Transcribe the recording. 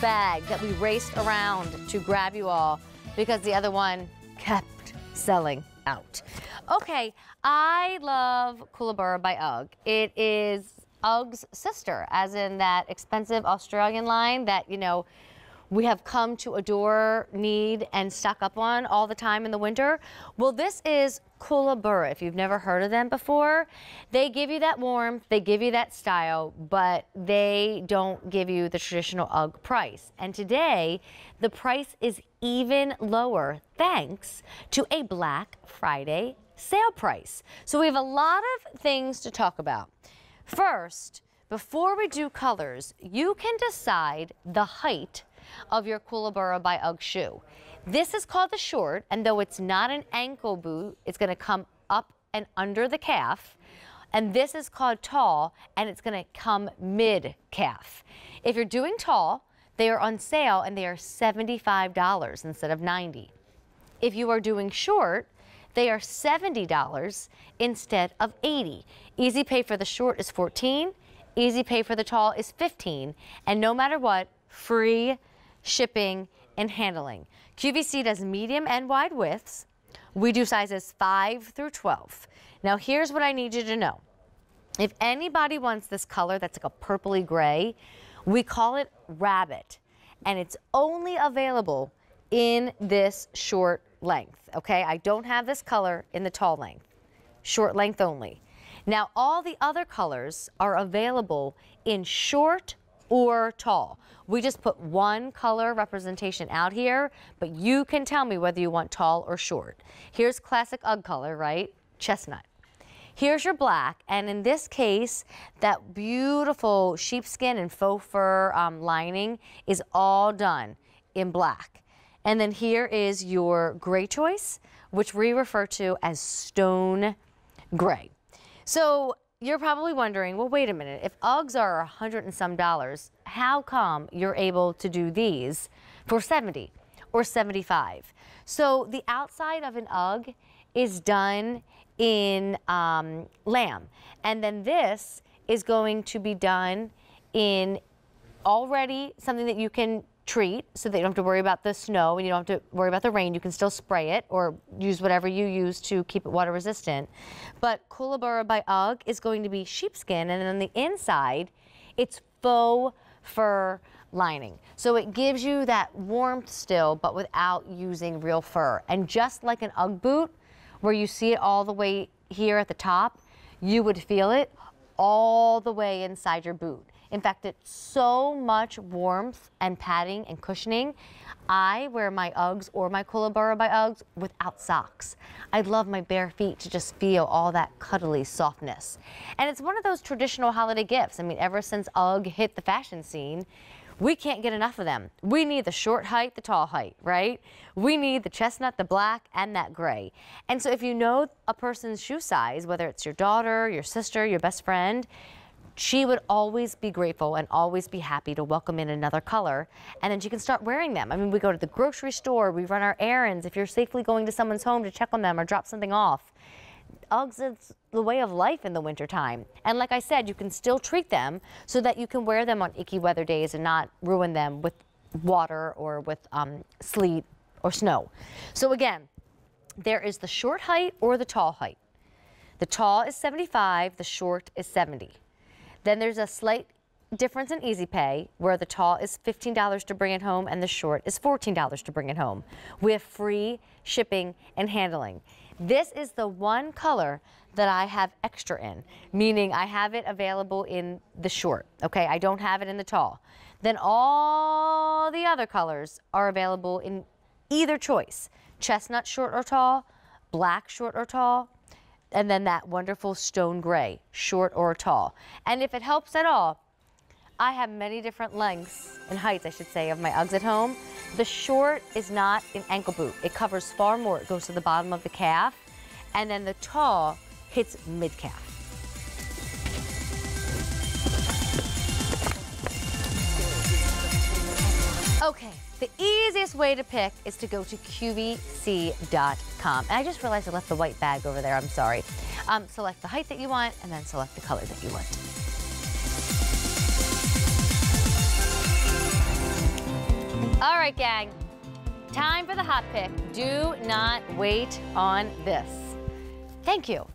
bag that we raced around to grab you all because the other one kept selling out. Okay, I love Koolaburra by UGG. It is UGG's sister, as in that expensive Australian line that, you know, we have come to adore, need, and stock up on all the time in the winter. Well, this is Koolabura, if you've never heard of them before. They give you that warmth, they give you that style, but they don't give you the traditional UGG price. And today, the price is even lower thanks to a Black Friday sale price. So we have a lot of things to talk about. First, before we do colors, you can decide the height of your Koolabura by UGG shoe. This is called the short, and though it's not an ankle boot, it's going to come up and under the calf. And this is called tall, and it's going to come mid calf. If you're doing tall, they are on sale and they are $75 instead of 90. If you are doing short, they are $70 instead of 80. Easy pay for the short is 14, easy pay for the tall is 15, and no matter what, free shipping, and handling. QVC does medium and wide widths. We do sizes 5 through 12. Now here's what I need you to know. If anybody wants this color that's like a purpley gray, we call it rabbit. And it's only available in this short length, okay? I don't have this color in the tall length, short length only. Now all the other colors are available in short or tall. We just put one color representation out here, but you can tell me whether you want tall or short. Here's classic UGG color, right? Chestnut. Here's your black, and in this case, that beautiful sheepskin and faux fur um, lining is all done in black. And then here is your gray choice, which we refer to as stone gray. So you're probably wondering, well, wait a minute. If Uggs are a hundred and some dollars, how come you're able to do these for 70 or 75? So the outside of an Ugg is done in um, lamb. And then this is going to be done in already something that you can treat so that you don't have to worry about the snow and you don't have to worry about the rain. You can still spray it or use whatever you use to keep it water resistant. But Koolabura by UGG is going to be sheepskin and on the inside, it's faux fur lining. So it gives you that warmth still, but without using real fur. And just like an UGG boot, where you see it all the way here at the top, you would feel it all the way inside your boot. In fact, it's so much warmth and padding and cushioning. I wear my Uggs or my Koolabara by Uggs without socks. I love my bare feet to just feel all that cuddly softness. And it's one of those traditional holiday gifts. I mean, ever since Ugg hit the fashion scene, we can't get enough of them. We need the short height, the tall height, right? We need the chestnut, the black, and that gray. And so if you know a person's shoe size, whether it's your daughter, your sister, your best friend, she would always be grateful and always be happy to welcome in another color, and then she can start wearing them. I mean, we go to the grocery store, we run our errands. If you're safely going to someone's home to check on them or drop something off, Uggs is the way of life in the wintertime. And like I said, you can still treat them so that you can wear them on icky weather days and not ruin them with water or with um, sleet or snow. So again, there is the short height or the tall height. The tall is 75, the short is 70. Then there's a slight difference in easy pay where the tall is $15 to bring it home and the short is $14 to bring it home with free shipping and handling. This is the one color that I have extra in, meaning I have it available in the short, okay? I don't have it in the tall. Then all the other colors are available in either choice, chestnut short or tall, black short or tall, and then that wonderful stone gray, short or tall. And if it helps at all, I have many different lengths and heights, I should say, of my Uggs at home. The short is not an ankle boot. It covers far more. It goes to the bottom of the calf. And then the tall hits mid-calf. Okay, the easiest way to pick is to go to QVC.com. And I just realized I left the white bag over there. I'm sorry. Um, select the height that you want and then select the color that you want. All right, gang. Time for the hot pick. Do not wait on this. Thank you.